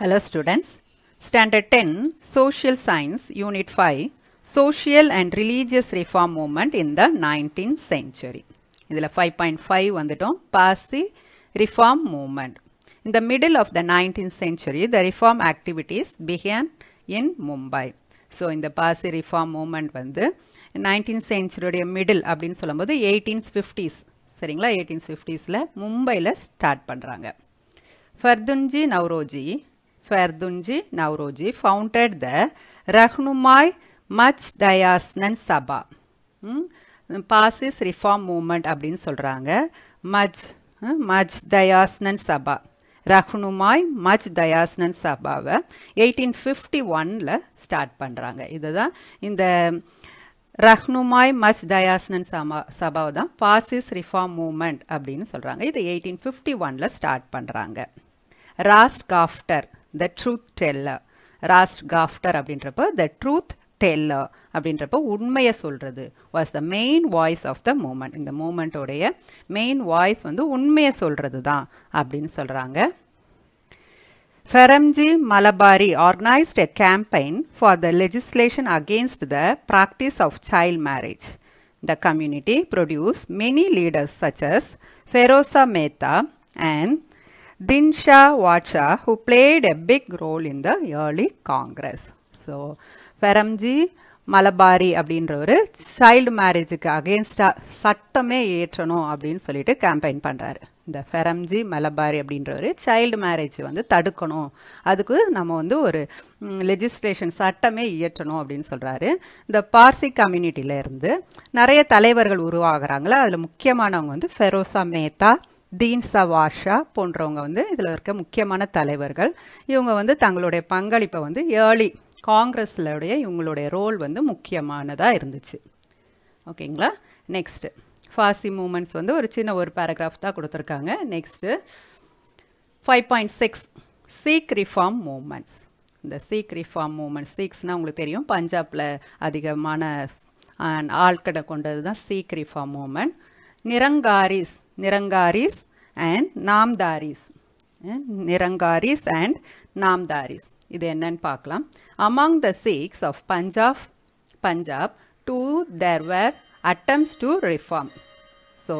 Hello students. Standard 10 Social Science Unit 5 Social and Religious Reform Movement in the 19th Century. இதில் 5.5 வந்துடும் Pass the Reform Movement. In the middle of the 19th century, the reform activities began in Mumbai. So, இந்த பாசி reform movement வந்து 19th century middle அப்படின்னு சொல்லும்போது 1850s சரிங்களா 1850sல மும்பையில் start பண்ணுறாங்க Furdunji Naoroji Ferdunji Nauroji founded the Rahnumai Majdayasanan Sabha. Parsis reform movement அப்படின்னு சொல்கிறாங்க மஜ் மஜ் தயாஸ்னன் சபா ரஹ்னுமாய் மஜ் தயாஸ்னன் சபாவை எயிட்டீன் ஃபிஃப்டி ஒனில் ஸ்டார்ட் பண்ணுறாங்க இதுதான் இந்த ரஹ்னுமாய் மஜ் தயாஸ்னன் சபா சபாவை தான் பாசிஸ் ரிஃபார்ம் மூமெண்ட் அப்படின்னு சொல்கிறாங்க இது எயிட்டீன் ஃபிஃப்டி ஒனில் ஸ்டார்ட் பண்ணுறாங்க ராஸ்ட் காஃப்டர் த ட்ரூத் டெல்லர் ராஸ்ட் காஃப்டர் அப்படின்றப்ப த ட்ரூத் டெல்லர் அப்படின்றப்ப உண்மையை சொல்கிறது was the main voice of the movement இந்த மூமெண்ட்டோடைய மெயின் வாய்ஸ் வந்து உண்மையை சொல்கிறது தான் அப்படின்னு சொல்கிறாங்க Behramji Malabari organised a campaign for the legislation against the practice of child marriage the community produce many leaders such as Pherozeshah Mehta and Dinshaw Watsha, who played a big role in the early Congress so Behramji Malabari அப்படின்ற ஒரு child மேரேஜுக்கு அகேன்ஸ்டாக சட்டமே ஏற்றணும் அப்படின்னு சொல்லிட்டு campaign பண்ணுறாரு இந்த ஃபெரம்ஜி மலபாரி அப்படின்ற ஒரு சைல்டு மேரேஜ் வந்து தடுக்கணும் அதுக்கு நம்ம வந்து ஒரு லெஜிஸ்ட்ரேஷன் சட்டமே இயற்றணும் அப்படின்னு சொல்கிறாரு இந்த பார்சி கம்யூனிட்டியிலேருந்து நிறைய தலைவர்கள் உருவாகிறாங்களே அதில் முக்கியமானவங்க வந்து ஃபெரோசா மேத்தா தீன் சவாஷா போன்றவங்க வந்து இதில் இருக்க முக்கியமான தலைவர்கள் இவங்க வந்து தங்களுடைய பங்களிப்பை வந்து ஏர்லி காங்கிரஸ்லுடைய இவங்களுடைய ரோல் வந்து முக்கியமானதாக இருந்துச்சு ஓகேங்களா நெக்ஸ்ட்டு ஃபாசி மூமெண்ட்ஸ் வந்து ஒரு சின்ன ஒரு பேராகிராஃப் தான் கொடுத்துருக்காங்க next five point six Sikh reform movements இந்த சீக் ரிஃபார்ம் மூமெண்ட் சீக்ஸ்னால் உங்களுக்கு தெரியும் பஞ்சாபில் அதிகமான ஆட்களை கொண்டது தான் Sikh reform movement Nirankaris Nirankaris and Namdharis Nirankaris and Namdharis இது என்னன்னு பார்க்கலாம் among the Sikhs of Punjab Punjab two there were attempts to reform so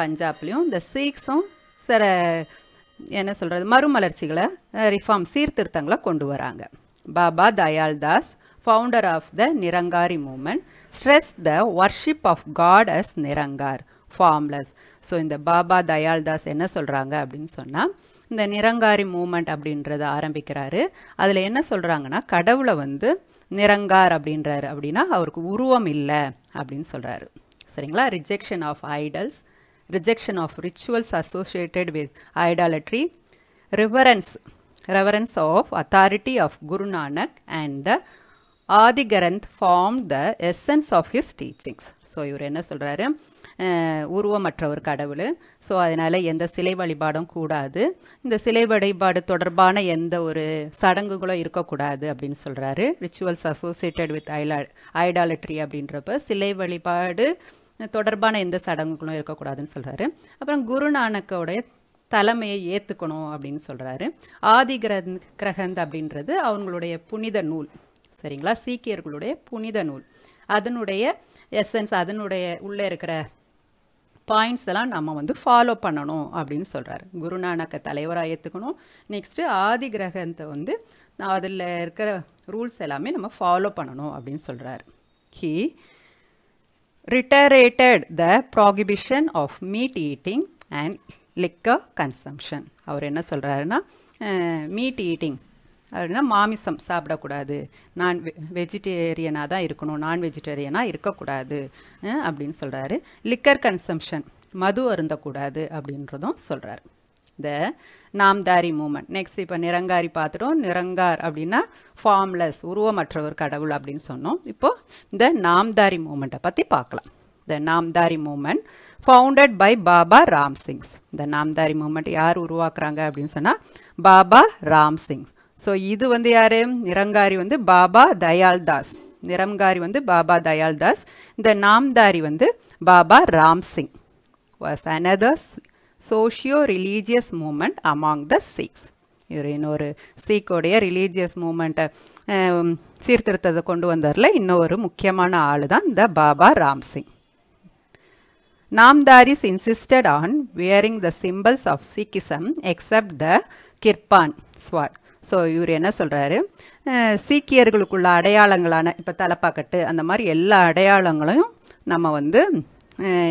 பஞ்சாப்லேயும் இந்த சீக்ஸும் சில என்ன சொல்கிறது மறுமலர்ச்சிகளை ரிஃபார்ம் eh, சீர்திருத்தங்களை கொண்டு வராங்க Baba Dayal Das founder of the Nirankari movement stress the worship of God as Nirankar formless so இந்த பாபா தயால்தாஸ் என்ன சொல்கிறாங்க அப்படின்னு சொன்னால் இந்த நிரங்காரி மூமெண்ட் அப்படின்றத ஆரம்பிக்கிறாரு அதில் என்ன சொல்கிறாங்கன்னா கடவுளை வந்து நிரங்கார் அப்படின்றாரு அப்படின்னா அவருக்கு உருவம் இல்லை அப்படின்னு சொல்கிறாரு சரிங்களா rejection of idols rejection of rituals associated with idolatry reverence reverence of authority of Guru Nanak and the Adi Granth form the essence of his teachings so இவர் என்ன சொல்கிறாரு உருவமற்ற ஒரு கடவுள் ஸோ அதனால் எந்த சிலை வழிபாடும் கூடாது இந்த சிலை வழிபாடு தொடர்பான எந்த ஒரு சடங்குகளும் இருக்கக்கூடாது அப்படின்னு சொல்கிறாரு ரிச்சுவல்ஸ் அசோசியேட்டட் வித் ஐலா ஐடாலட்ரி அப்படின்றப்ப சிலை வழிபாடு தொடர்பான எந்த சடங்குகளும் இருக்கக்கூடாதுன்னு சொல்கிறாரு அப்புறம் குருநானக்கோடைய தலைமையை ஏற்றுக்கணும் அப்படின்னு சொல்கிறாரு ஆதி கிரந் கிரகந்த் அப்படின்றது அவங்களுடைய புனித நூல் சரிங்களா சீக்கியர்களுடைய புனித நூல் அதனுடைய எசன்ஸ் அதனுடைய உள்ளே இருக்கிற பாயிண்ட்ஸ் எல்லாம் நம்ம வந்து ஃபாலோ பண்ணணும் அப்படின்னு சொல்கிறாரு குருநானக்கை தலைவராக ஏற்றுக்கணும் நெக்ஸ்ட்டு ஆதி கிரகத்தை வந்து அதில் இருக்கிற ரூல்ஸ் எல்லாமே நம்ம ஃபாலோ பண்ணணும் அப்படின்னு சொல்கிறார் he reiterated the prohibition of meat eating and liquor consumption அவர் என்ன சொல்கிறாருன்னா மீட் ஈட்டிங் அப்படின்னா மாமிசம் சாப்பிடக்கூடாது நான் வெஜிடேரியனாக தான் இருக்கணும் நான் வெஜிடேரியனாக இருக்கக்கூடாது அப்படின்னு சொல்கிறாரு லிக்கர் கன்சம்ஷன் மது அருந்தக்கூடாது அப்படின்றதும் சொல்கிறாரு இந்த நாம்தாரி மூமெண்ட் நெக்ஸ்ட் இப்போ நிரங்காரி பார்த்துட்டோம் நிரங்கார் அப்படின்னா ஃபார்ம்லெஸ் உருவமற்றவர் கடவுள் அப்படின்னு சொன்னோம் இப்போது இந்த நாம்தாரி மூமெண்ட்டை பற்றி பார்க்கலாம் இந்த Namdhari movement founded by Baba Ram Singh's இந்த நாம்தாரி மூமெண்ட் யார் உருவாக்குறாங்க அப்படின்னு சொன்னால் பாபா ராம்சிங்ஸ் ஸோ இது வந்து யாரு நிரங்காரி வந்து பாபா தயால் தாஸ் நிரங்காரி வந்து பாபா தயால் தாஸ் இந்த நாம்தாரி வந்து Baba Ram Singh was another socio religious movement among the Sikhs இவர் இன்னொரு சீக்கோடைய ரிலீஜியஸ் மூமெண்ட்டை சீர்திருத்தத்தை கொண்டு வந்ததில் இன்னொரு முக்கியமான ஆள் தான் இந்த Baba Ram Singh Namdharis insisted on wearing the symbols of Sikhism except the kirpan sword so இவர் என்ன சொல்கிறாரு சீக்கியர்களுக்குள்ள அடையாளங்களான இப்போ தலைப்பாக்கட்டு அந்த மாதிரி எல்லா அடையாளங்களையும் நம்ம வந்து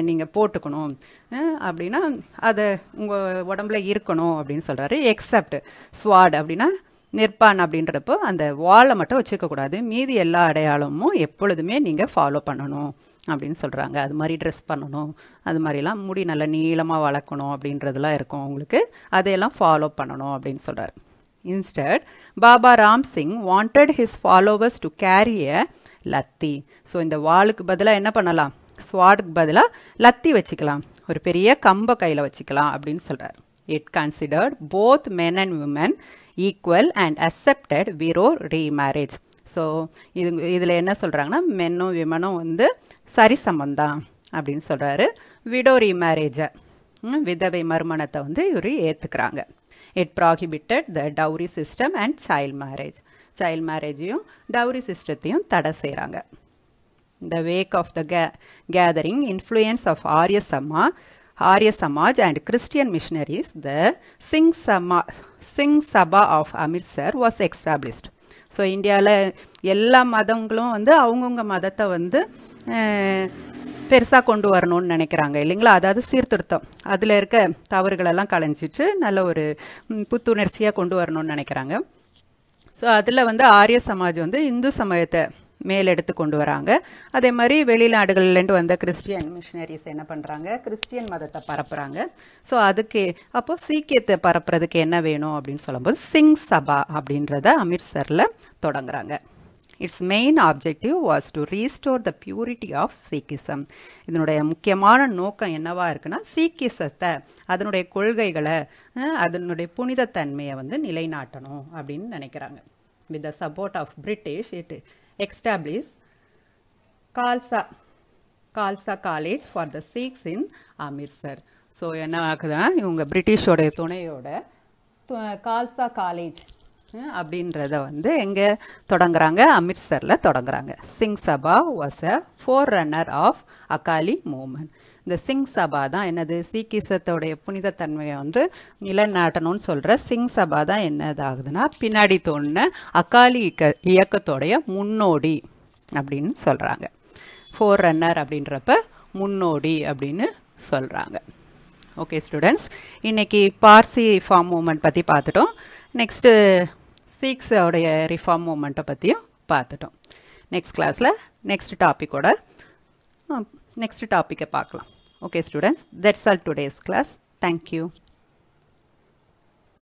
நீங்கள் போட்டுக்கணும் அப்படின்னா அது உங்கள் உடம்புல இருக்கணும் அப்படின்னு சொல்கிறாரு எக்ஸப்ட் ஸ்வாட் அப்படின்னா நிற்பான் அப்படின்றப்போ அந்த வாலை மட்டும் வச்சுக்கக்கூடாது மீதி எல்லா அடையாளமும் எப்பொழுதுமே நீங்கள் ஃபாலோ பண்ணணும் அப்படின்னு சொல்கிறாங்க அது மாதிரி ட்ரெஸ் பண்ணணும் அது மாதிரிலாம் முடி நல்லா நீளமாக வளர்க்கணும் அப்படின்றதுலாம் இருக்கும் அவங்களுக்கு அதையெல்லாம் ஃபாலோ பண்ணணும் அப்படின்னு சொல்கிறாரு instead Baba Ram Singh wanted his followers to carry a lathi so இந்த வாளுக்கு பதிலாக என்ன பண்ணலாம் ஸ்வாடுக்கு பதிலாக லத்தி வச்சுக்கலாம் ஒரு பெரிய கம்ப கையில் வச்சுக்கலாம் அப்படின்னு சொல்கிறார் it considered both men and women equal and accepted widow remarriage so இது இதில் என்ன சொல்கிறாங்கன்னா மென்னும் விமனும் வந்து சரிசமம் தான் அப்படின்னு சொல்கிறாரு விடோ ரீமேரேஜை விதவை மறுமணத்தை வந்து இவர் ஏற்றுக்கிறாங்க It prohibited the dowry system and child marriage. Child marriageயும் dowry systemத்தையும் தடை செய்கிறாங்க இந்த wake of the ga gathering influence of Arya Sama Arya Samaj and Christian missionaries, the Singh, Sama, Singh Sabha of Amritsar was established. So இந்தியாவில் எல்லா மதங்களும் வந்து அவங்கவுங்க மதத்தை வந்து பெருசாக கொண்டு வரணும்னு நினைக்கிறாங்க இல்லைங்களா அதாவது சீர்திருத்தம் அதில் இருக்க தவறுகளெல்லாம் களைஞ்சிட்டு நல்ல ஒரு புத்துணர்ச்சியாக கொண்டு வரணும்னு நினைக்கிறாங்க ஸோ அதில் வந்து ஆரிய சமாஜ் வந்து இந்து சமயத்தை மேலெடுத்து கொண்டு வராங்க அதே மாதிரி வெளிநாடுகள்லேருந்து வந்த கிறிஸ்டியன் மிஷினரிஸ் என்ன பண்ணுறாங்க கிறிஸ்டியன் மதத்தை பரப்புகிறாங்க ஸோ அதுக்கு அப்போது சீக்கியத்தை பரப்புறதுக்கு என்ன வேணும் அப்படின்னு சொல்லும்போது சிங் சபா அப்படின்றத அமிர்த்சரில் தொடங்குறாங்க its main objective was to restore the purity of Sikhism இதனுடைய முக்கியமான நோக்கம் என்னவா இருக்குன்னா சீக்கிசத்தை அதனுடைய கொள்கைகளை அதனுடைய புனிதத்தன்மையை வந்து நிலைநாட்டணும் அப்படின்னு நினைக்கிறாங்க with the support of British it establish Khalsa, Khalsa College for the Sikhs in Amritsar. So என்ன ஆகுதுன்னா இவங்க பிரிட்டிஷோடைய துணையோட கால்சா காலேஜ் அப்படின்றத வந்து எங்கே தொடங்குறாங்க அமிர்த்சரில் தொடங்குறாங்க Singh Sabha was a forerunner of Akali movement இந்த சிங் சபா தான் என்னது சீக்கிசத்தோடைய புனித தன்மையை வந்து நிலநாட்டணும்னு சொல்கிற சிங் சபா தான் என்னதாகுதுன்னா பின்னாடி தோணுன அகாலி இக்க இயக்கத்தோடைய முன்னோடி அப்படின்னு சொல்கிறாங்க ஃபோர் ரன்னர் அப்படின்றப்ப முன்னோடி அப்படின்னு சொல்கிறாங்க ஓகே ஸ்டூடெண்ட்ஸ் இன்றைக்கி பார்சி ஃபார்ம் மூமெண்ட் பற்றி பார்த்துட்டோம் நெக்ஸ்ட்டு சீக்ஸோடைய ரிஃபார்ம் மூமெண்ட்டை பற்றியும் பார்த்துட்டோம் நெக்ஸ்ட் கிளாஸில் நெக்ஸ்ட் டாப்பிக்கோட நெக்ஸ்ட் டாப்பிக்கை பார்க்கலாம் okay students that's all today's class thank you